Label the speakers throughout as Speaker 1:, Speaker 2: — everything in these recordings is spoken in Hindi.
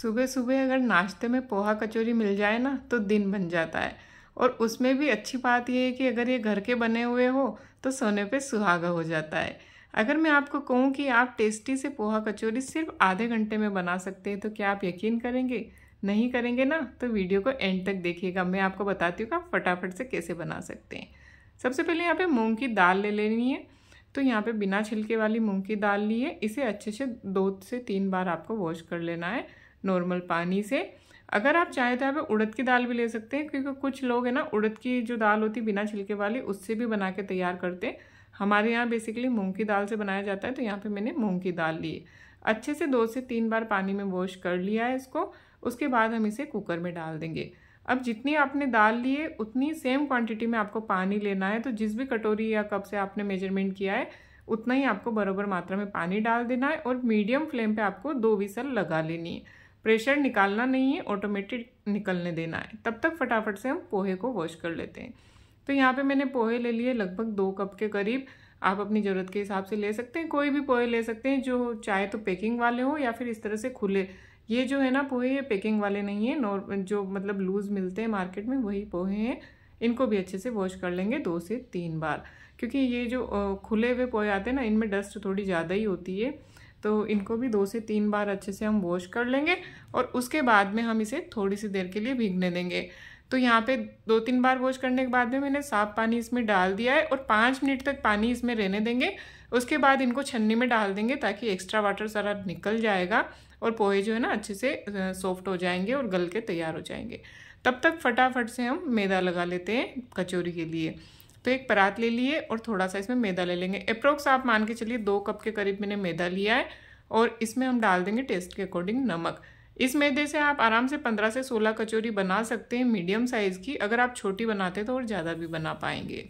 Speaker 1: सुबह सुबह अगर नाश्ते में पोहा कचौरी मिल जाए ना तो दिन बन जाता है और उसमें भी अच्छी बात यह है कि अगर ये घर के बने हुए हो तो सोने पे सुहागा हो जाता है अगर मैं आपको कहूँ कि आप टेस्टी से पोहा कचौरी सिर्फ आधे घंटे में बना सकते हैं तो क्या आप यकीन करेंगे नहीं करेंगे ना तो वीडियो को एंड तक देखिएगा मैं आपको बताती हूँ कि आप फटाफट से कैसे बना सकते हैं सबसे पहले यहाँ पे मूंग की दाल ले लेनी है तो यहाँ पे बिना छिलके वाली मूंग की दाल ली है इसे अच्छे से दो से तीन बार आपको वॉश कर लेना है नॉर्मल पानी से अगर आप चाहें तो आप उड़द की दाल भी ले सकते हैं क्योंकि कुछ लोग हैं ना उड़द की जो दाल होती है बिना छिलके वाली उससे भी बना के तैयार करते हैं हमारे यहाँ बेसिकली मूंग की दाल से बनाया जाता है तो यहाँ पे मैंने मूंग की दाल ली अच्छे से दो से तीन बार पानी में वॉश कर लिया है इसको उसके बाद हम इसे कुकर में डाल देंगे अब जितनी आपने दाल ली है उतनी सेम क्वांटिटी में आपको पानी लेना है तो जिस भी कटोरी या कप से आपने मेजरमेंट किया है उतना ही आपको बराबर मात्रा में पानी डाल देना है और मीडियम फ्लेम पे आपको दो विसल लगा लेनी है प्रेशर निकालना नहीं है ऑटोमेटिक निकलने देना है तब तक फटाफट से हम पोहे को वॉश कर लेते हैं तो यहाँ पे मैंने पोहे ले लिए लगभग दो कप के करीब आप अपनी ज़रूरत के हिसाब से ले सकते हैं कोई भी पोहे ले सकते हैं जो चाहे तो पैकिंग वाले हो या फिर इस तरह से खुले ये जो है ना पोहे ये पैकिंग वाले नहीं है नॉर्मल जो मतलब लूज़ मिलते हैं मार्केट में वही पोहे हैं इनको भी अच्छे से वॉश कर लेंगे दो से तीन बार क्योंकि ये जो खुले हुए पोहे आते हैं ना इनमें डस्ट थोड़ी ज़्यादा ही होती है तो इनको भी दो से तीन बार अच्छे से हम वॉश कर लेंगे और उसके बाद में हम इसे थोड़ी सी देर के लिए भीगने देंगे तो यहाँ पे दो तीन बार वॉश करने के बाद में मैंने साफ पानी इसमें डाल दिया है और पाँच मिनट तक पानी इसमें रहने देंगे उसके बाद इनको छन्नी में डाल देंगे ताकि एक्स्ट्रा वाटर सारा निकल जाएगा और पोहे जो है ना अच्छे से सॉफ्ट हो जाएंगे और गल के तैयार हो जाएंगे तब तक फटाफट से हम मैदा लगा लेते हैं कचौरी के लिए तो एक परात ले लिए और थोड़ा सा इसमें मैदा ले लेंगे अप्रोक्स आप मान के चलिए दो कप के करीब मैंने मैदा लिया है और इसमें हम डाल देंगे टेस्ट के अकॉर्डिंग नमक इस मैदे से आप आराम से पंद्रह से सोलह कचौरी बना सकते हैं मीडियम साइज़ की अगर आप छोटी बनाते तो और ज़्यादा भी बना पाएंगे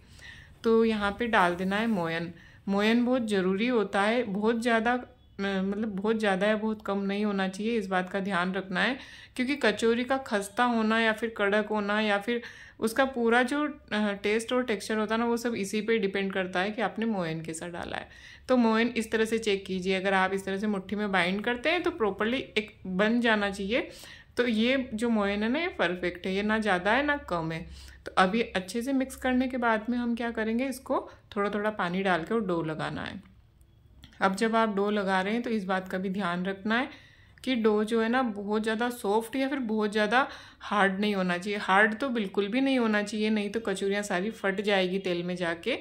Speaker 1: तो यहाँ पर डाल देना है मोयन मोयन बहुत ज़रूरी होता है बहुत ज़्यादा मतलब बहुत ज़्यादा है बहुत कम नहीं होना चाहिए इस बात का ध्यान रखना है क्योंकि कचौरी का खस्ता होना या फिर कड़क होना या फिर उसका पूरा जो टेस्ट और टेक्सचर होता है ना वो सब इसी पे डिपेंड करता है कि आपने मोयन कैसा डाला है तो मोयन इस तरह से चेक कीजिए अगर आप इस तरह से मुट्ठी में बाइंड करते हैं तो प्रॉपरली एक बन जाना चाहिए तो ये जो मोयन है ना ये परफेक्ट है ये ना ज़्यादा है ना कम है तो अभी अच्छे से मिक्स करने के बाद में हम क्या करेंगे इसको थोड़ा थोड़ा पानी डाल के और डो लगाना है अब जब आप डो लगा रहे हैं तो इस बात का भी ध्यान रखना है कि डो जो है ना बहुत ज़्यादा सॉफ्ट या फिर बहुत ज़्यादा हार्ड नहीं होना चाहिए हार्ड तो बिल्कुल भी नहीं होना चाहिए नहीं तो कचूरियाँ सारी फट जाएगी तेल में जाके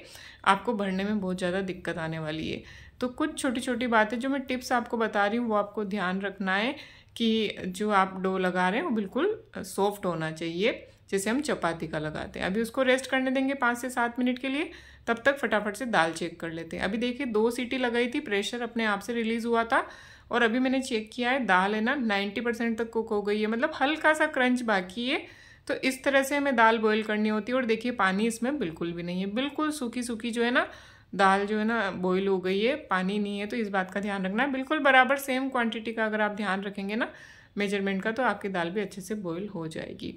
Speaker 1: आपको भरने में बहुत ज़्यादा दिक्कत आने वाली है तो कुछ छोटी छोटी बातें जो मैं टिप्स आपको बता रही हूँ वो आपको ध्यान रखना है कि जो आप डो लगा रहे हैं वो बिल्कुल सॉफ्ट होना चाहिए जैसे हम चपाती का लगाते हैं अभी उसको रेस्ट करने देंगे पाँच से सात मिनट के लिए तब तक फटाफट से दाल चेक कर लेते हैं अभी देखिए दो सीटी लगाई थी प्रेशर अपने आप से रिलीज़ हुआ था और अभी मैंने चेक किया है दाल है ना नाइन्टी परसेंट तक कुक हो गई है मतलब हल्का सा क्रंच बाकी है तो इस तरह से हमें दाल बॉयल करनी होती है और देखिए पानी इसमें बिल्कुल भी नहीं है बिल्कुल सूखी सूखी जो है ना दाल जो है ना बॉयल हो गई है पानी नहीं है तो इस बात का ध्यान रखना है बिल्कुल बराबर सेम क्वान्टिटी का अगर आप ध्यान रखेंगे ना मेजरमेंट का तो आपकी दाल भी अच्छे से बॉईल हो जाएगी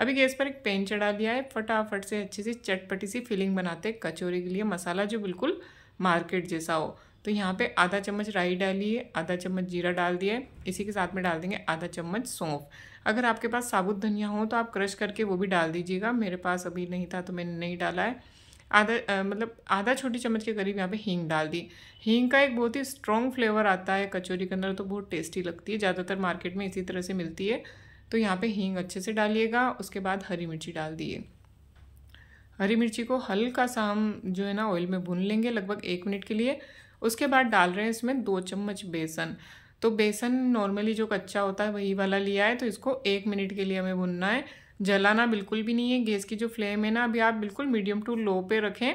Speaker 1: अभी गैस पर एक पेन चढ़ा लिया है फटाफट से अच्छे से चटपटी सी फीलिंग बनाते हैं कचौरी के लिए मसाला जो बिल्कुल मार्केट जैसा हो तो यहाँ पे आधा चम्मच राई डालिए आधा चम्मच जीरा डाल दिए इसी के साथ में डाल देंगे आधा चम्मच सौंफ अगर आपके पास साबुत धनिया हो तो आप क्रश करके वो भी डाल दीजिएगा मेरे पास अभी नहीं था तो मैंने नहीं डाला है आधा मतलब आधा छोटी चम्मच के करीब यहाँ पे हींग डाल दी हींग का एक बहुत ही स्ट्रॉन्ग फ्लेवर आता है कचौरी के अंदर तो बहुत टेस्टी लगती है ज़्यादातर मार्केट में इसी तरह से मिलती है तो यहाँ पे हींग अच्छे से डालिएगा उसके बाद हरी मिर्ची डाल दिए हरी मिर्ची को हल्का सा हम जो है ना ऑयल में भून लेंगे लगभग एक मिनट के लिए उसके बाद डाल रहे हैं इसमें दो चम्मच बेसन तो बेसन नॉर्मली जो कच्चा होता है वही वाला लिया है तो इसको एक मिनट के लिए हमें भुनना है जलाना बिल्कुल भी नहीं है गैस की जो फ्लेम है ना अभी आप बिल्कुल मीडियम टू लो पे रखें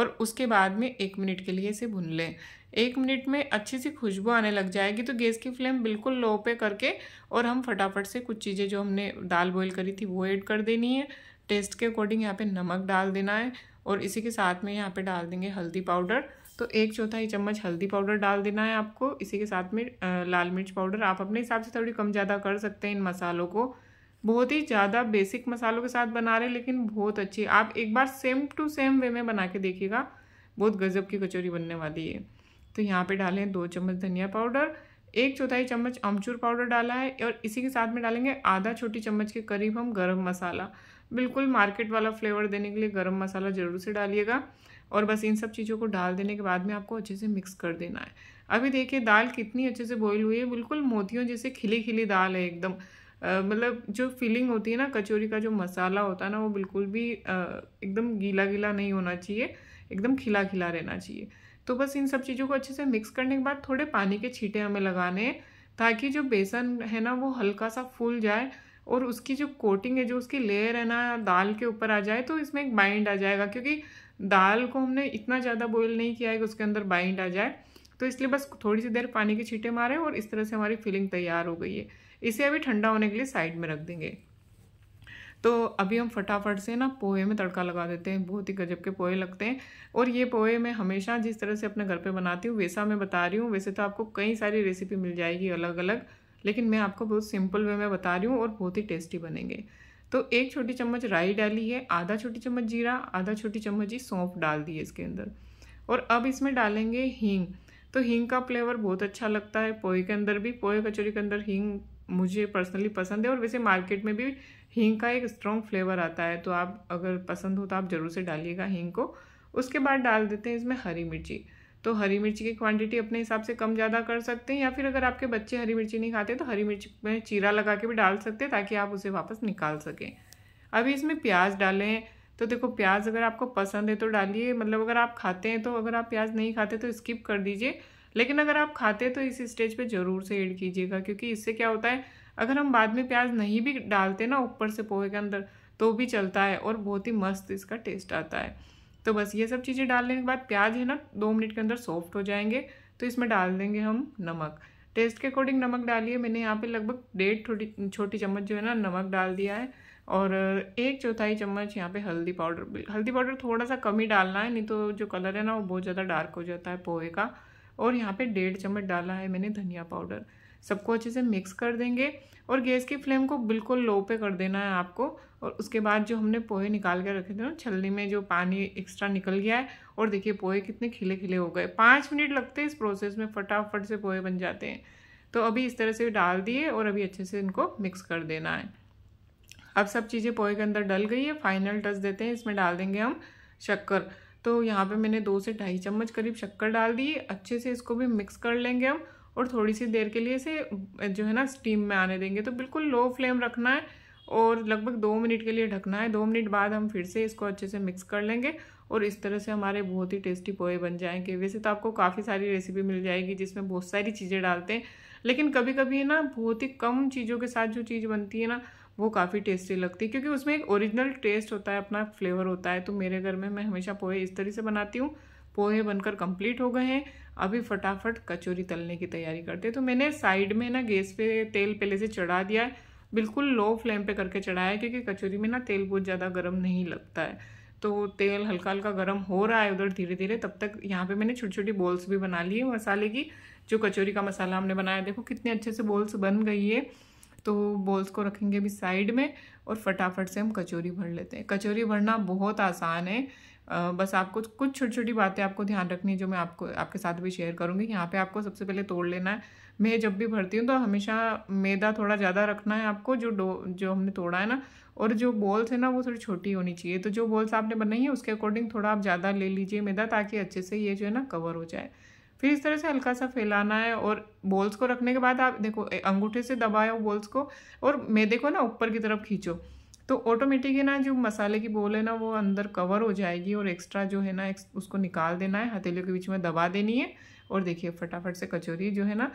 Speaker 1: और उसके बाद में एक मिनट के लिए इसे भून लें एक मिनट में अच्छी सी खुशबू आने लग जाएगी तो गैस की फ्लेम बिल्कुल लो पे करके और हम फटाफट से कुछ चीज़ें जो हमने दाल बॉयल करी थी वो ऐड कर देनी है टेस्ट के अकॉर्डिंग यहाँ पे नमक डाल देना है और इसी के साथ में यहाँ पे डाल देंगे हल्दी पाउडर तो एक चौथाई चम्मच हल्दी पाउडर डाल देना है आपको इसी के साथ में लाल मिर्च पाउडर आप अपने हिसाब से थोड़ी कम ज़्यादा कर सकते हैं इन मसालों को बहुत ही ज़्यादा बेसिक मसालों के साथ बना रहे लेकिन बहुत अच्छी आप एक बार सेम टू सेम वे में बना के देखिएगा बहुत गज़ब की कचौरी बनने वाली है तो यहाँ पे डालें दो चम्मच धनिया पाउडर एक चौथाई चम्मच अमचूर पाउडर डाला है और इसी के साथ में डालेंगे आधा छोटी चम्मच के करीब हम गर्म मसाला बिल्कुल मार्केट वाला फ्लेवर देने के लिए गर्म मसाला ज़रूर से डालिएगा और बस इन सब चीज़ों को डाल देने के बाद में आपको अच्छे से मिक्स कर देना है अभी देखिए दाल कितनी अच्छे से बॉईल हुई है बिल्कुल मोतियों जैसे खिली खिली दाल है एकदम मतलब जो फीलिंग होती है ना कचौरी का जो मसाला होता है ना वो बिल्कुल भी एकदम गीला गीला नहीं होना चाहिए एकदम खिला खिला रहना चाहिए तो बस इन सब चीज़ों को अच्छे से मिक्स करने के बाद थोड़े पानी के छीटे हमें लगाने हैं ताकि जो बेसन है ना वो हल्का सा फूल जाए और उसकी जो कोटिंग है जो उसकी लेयर है ना दाल के ऊपर आ जाए तो इसमें एक बाइंड आ जाएगा क्योंकि दाल को हमने इतना ज़्यादा बॉयल नहीं किया है कि उसके अंदर बाइंड आ जाए तो इसलिए बस थोड़ी सी देर पानी के छीटे मारें और इस तरह से हमारी फिलिंग तैयार हो गई है इसे अभी ठंडा होने के लिए साइड में रख देंगे तो अभी हम फटाफट से ना पोहे में तड़का लगा देते हैं बहुत ही गजब के पोहे लगते हैं और ये पोहे मैं हमेशा जिस तरह से अपने घर पे बनाती हूँ वैसा मैं बता रही हूँ वैसे तो आपको कई सारी रेसिपी मिल जाएगी अलग अलग लेकिन मैं आपको बहुत सिंपल वे में बता रही हूँ और बहुत ही टेस्टी बनेंगे तो एक छोटी चम्मच राई डाली है आधा छोटी चम्मच जीरा आधा छोटी चम्मच ही सौंफ डाल दी है इसके अंदर और अब इसमें डालेंगे हींग तो हींग का फ्लेवर बहुत अच्छा लगता है पोहे के अंदर भी पोहे कचौरी के अंदर हींग मुझे पर्सनली पसंद है और वैसे मार्केट में भी हींग का एक स्ट्रॉन्ग फ्लेवर आता है तो आप अगर पसंद हो तो आप ज़रूर से डालिएगा हींग को उसके बाद डाल देते हैं इसमें हरी मिर्ची तो हरी मिर्ची की क्वांटिटी अपने हिसाब से कम ज़्यादा कर सकते हैं या फिर अगर आपके बच्चे हरी मिर्ची नहीं खाते तो हरी मिर्ची में चीरा लगा के भी डाल सकते हैं ताकि आप उसे वापस निकाल सकें अभी इसमें प्याज डालें तो देखो प्याज अगर आपको पसंद है तो डालिए मतलब अगर आप खाते हैं तो अगर आप प्याज नहीं खाते तो स्किप कर दीजिए लेकिन अगर आप खाते तो इस स्टेज पे ज़रूर से ऐड कीजिएगा क्योंकि इससे क्या होता है अगर हम बाद में प्याज नहीं भी डालते ना ऊपर से पोहे के अंदर तो भी चलता है और बहुत ही मस्त इसका टेस्ट आता है तो बस ये सब चीज़ें डालने के बाद प्याज है ना दो मिनट के अंदर सॉफ्ट हो जाएंगे तो इसमें डाल देंगे हम नमक टेस्ट के अकॉर्डिंग नमक डालिए मैंने यहाँ पे लगभग डेढ़ छोटी छोटी चम्मच जो है ना नमक डाल दिया है और एक चौथाई चम्मच यहाँ पे हल्दी पाउडर हल्दी पाउडर थोड़ा सा कम ही डालना है नहीं तो जो कलर है ना वो बहुत ज़्यादा डार्क हो जाता है पोहे का और यहाँ पे डेढ़ चम्मच डाला है मैंने धनिया पाउडर सबको अच्छे से मिक्स कर देंगे और गैस की फ्लेम को बिल्कुल लो पे कर देना है आपको और उसके बाद जो हमने पोहे निकाल कर रखे थे ना छलनी में जो पानी एक्स्ट्रा निकल गया है और देखिए पोहे कितने खिले खिले हो गए पाँच मिनट लगते हैं इस प्रोसेस में फटाफट से पोहे बन जाते हैं तो अभी इस तरह से डाल दिए और अभी अच्छे से इनको मिक्स कर देना है अब सब चीज़ें पोहे के अंदर डल गई है फाइनल टच देते हैं इसमें डाल देंगे हम शक्कर तो यहाँ पे मैंने दो से ढाई चम्मच करीब शक्कर डाल दी अच्छे से इसको भी मिक्स कर लेंगे हम और थोड़ी सी देर के लिए इसे जो है ना स्टीम में आने देंगे तो बिल्कुल लो फ्लेम रखना है और लगभग दो मिनट के लिए ढकना है दो मिनट बाद हम फिर से इसको अच्छे से मिक्स कर लेंगे और इस तरह से हमारे बहुत ही टेस्टी पोहे बन जाएंगे वैसे तो आपको काफ़ी सारी रेसिपी मिल जाएगी जिसमें बहुत सारी चीज़ें डालते हैं लेकिन कभी कभी ना बहुत ही कम चीज़ों के साथ जो चीज़ बनती है ना वो काफ़ी टेस्टी लगती है क्योंकि उसमें एक ओरिजिनल टेस्ट होता है अपना फ्लेवर होता है तो मेरे घर में मैं हमेशा पोहे इस तरह से बनाती हूँ पोहे बनकर कंप्लीट हो गए हैं अभी फटाफट कचौरी तलने की तैयारी करते हैं तो मैंने साइड में ना गैस पे तेल पहले से चढ़ा दिया है बिल्कुल लो फ्लेम पे करके चढ़ाया है क्योंकि कचौरी में ना तेल बहुत ज़्यादा गर्म नहीं लगता है तो तेल हल्का हल्का गर्म हो रहा है उधर धीरे धीरे तब तक यहाँ पर मैंने छोटी छोटी बॉल्स भी बना ली है मसाले की जो कचौरी का मसाला हमने बनाया देखो कितने अच्छे से बॉल्स बन गई है तो बॉल्स को रखेंगे भी साइड में और फटाफट से हम कचौरी भर लेते हैं कचौरी भरना बहुत आसान है बस आपको कुछ छोटी छोटी बातें आपको ध्यान रखनी है जो मैं आपको आपके साथ भी शेयर करूँगी यहाँ पे आपको सबसे पहले तोड़ लेना है मैं जब भी भरती हूँ तो हमेशा मैदा थोड़ा ज़्यादा रखना है आपको जो डो जो हमने तोड़ा है ना और जो बॉल्स है ना वो थोड़ी छोटी होनी चाहिए तो जो बॉल्स आपने बनाई है उसके अकॉर्डिंग थोड़ा आप ज़्यादा ले लीजिए मैदा ताकि अच्छे से ये जो है ना कवर हो जाए फिर इस तरह से हल्का सा फैलाना है और बॉल्स को रखने के बाद आप देखो अंगूठे से दबाओ बॉल्स को और मैदे को ना ऊपर की तरफ खींचो तो ऑटोमेटिक है ना जो मसाले की बोल है ना वो अंदर कवर हो जाएगी और एक्स्ट्रा जो है ना उसको निकाल देना है हथेलियों के बीच में दबा देनी है और देखिए फटाफट से कचौरी जो है ना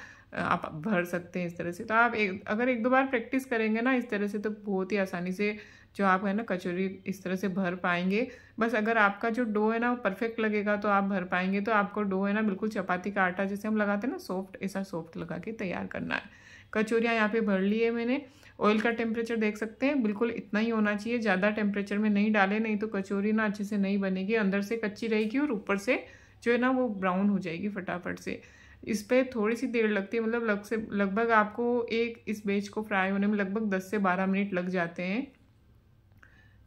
Speaker 1: आप भर सकते हैं इस तरह से तो आप एक अगर एक दो बार प्रैक्टिस करेंगे ना इस तरह से तो बहुत ही आसानी से जो आप है ना कचौरी इस तरह से भर पाएंगे बस अगर आपका जो डो है ना वो परफेक्ट लगेगा तो आप भर पाएंगे तो आपको डो है ना बिल्कुल चपाती का आटा जैसे हम लगाते हैं ना सॉफ्ट ऐसा सॉफ्ट लगा के तैयार करना है कचौरियाँ यहाँ पे भर ली है मैंने ऑयल का टेम्परेचर देख सकते हैं बिल्कुल इतना ही होना चाहिए ज़्यादा टेम्परेचर में नहीं डाले नहीं तो कचौरी ना अच्छे से नहीं बनेगी अंदर से कच्ची रहेगी और ऊपर से जो है ना वो ब्राउन हो जाएगी फटाफट से इस पर थोड़ी सी देर लगती है मतलब लग से लगभग आपको एक इस बेच को फ्राई होने में लगभग दस से बारह मिनट लग जाते हैं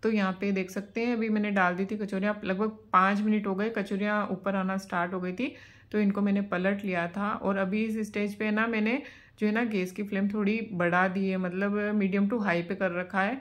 Speaker 1: तो यहाँ पे देख सकते हैं अभी मैंने डाल दी थी कचौरियाँ लगभग पाँच मिनट हो गए कचौरियाँ ऊपर आना स्टार्ट हो गई थी तो इनको मैंने पलट लिया था और अभी इस स्टेज पे ना मैंने जो है ना गैस की फ्लेम थोड़ी बढ़ा दी है मतलब मीडियम टू हाई पे कर रखा है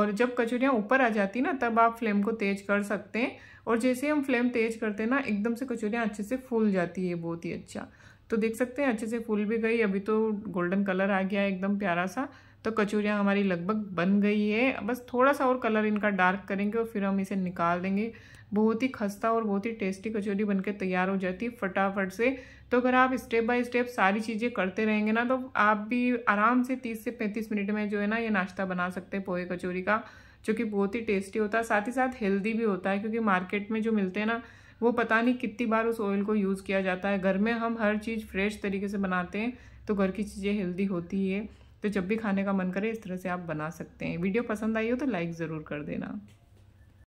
Speaker 1: और जब कचौरियाँ ऊपर आ जाती ना तब आप फ्लेम को तेज कर सकते हैं और जैसे हम फ्लेम तेज करते हैं ना एकदम से कचौरियाँ अच्छे से फूल जाती है बहुत ही अच्छा तो देख सकते हैं अच्छे से फूल भी गई अभी तो गोल्डन कलर आ गया एकदम प्यारा सा तो कचौरियाँ हमारी लगभग बन गई है बस थोड़ा सा और कलर इनका डार्क करेंगे और फिर हम इसे निकाल देंगे बहुत ही खस्ता और बहुत ही टेस्टी कचौरी बनकर तैयार हो जाती है फटाफट से तो अगर आप स्टेप बाय स्टेप सारी चीज़ें करते रहेंगे ना तो आप भी आराम से तीस से पैंतीस मिनट में जो है ना ये नाश्ता बना सकते हैं पोहे कचौरी का जो कि बहुत ही टेस्टी होता है साथ ही साथ हेल्दी भी होता है क्योंकि मार्केट में जो मिलते हैं ना वो पता नहीं कितनी बार उस ऑयल को यूज़ किया जाता है घर में हम हर चीज़ फ्रेश तरीके से बनाते हैं तो घर की चीज़ें हेल्दी होती है तो जब भी खाने का मन करे इस तरह से आप बना सकते हैं वीडियो पसंद आई हो तो लाइक ज़रूर कर देना